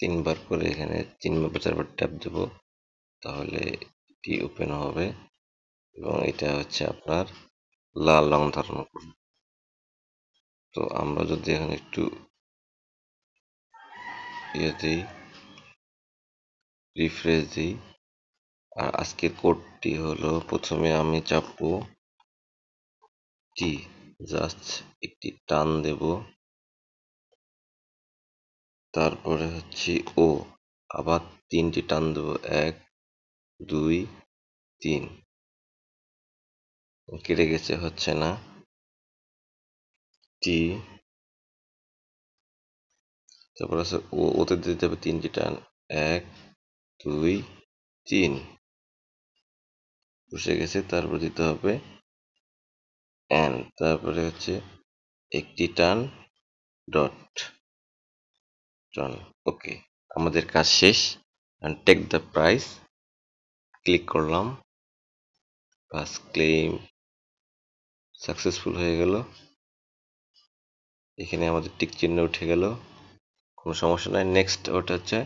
তিনবার করে এখানে তিনবার চারবার ট্যাপ দেব তাহলে এটি ওপেন হবে এবং এটা হচ্ছে আপনার লাল রং ধারণ করবে তো আমরা যদি এখানে একটু ইয়ে দিই রিফ্রেশ দিই আর আজকের কোডটি হলো প্রথমে আমি চাপবো টি জাস্ট একটি টান দেব তারপরে হচ্ছে ও আবার তিনটি টান দেবো এক দুই তিন কেটে গেছে হচ্ছে না টি তারপর আছে ও ওতে দিতে হবে তিনটি টান এক দুই তিন বসে গেছে তারপর দিতে হবে অ্যান তারপরে হচ্ছে একটি টান ডট টন ওকে আমাদের কাজ শেষ টেক দ্য প্রাইস ক্লিক করলাম বাস ক্লেম সাকসেসফুল হয়ে গেল এখানে আমাদের টিক চিহ্ন উঠে গেল কোনো সমস্যা নাই নেক্সট ওটা হচ্ছে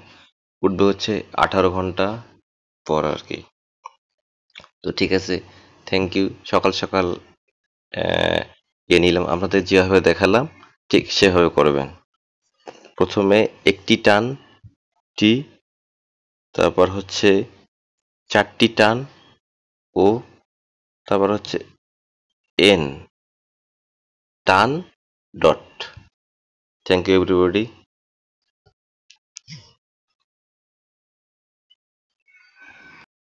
উঠবে হচ্ছে আঠারো ঘন্টা পর আর কি তো ঠিক আছে থ্যাংক ইউ সকাল সকাল ইয়ে নিলাম আপনাদের যেভাবে দেখালাম ঠিক সেভাবে করবেন প্রথমে একটি টান টি তারপর হচ্ছে চারটি টান ও তারপর হচ্ছে এন টান ডট থ্যাংক ইউ এভরিবডি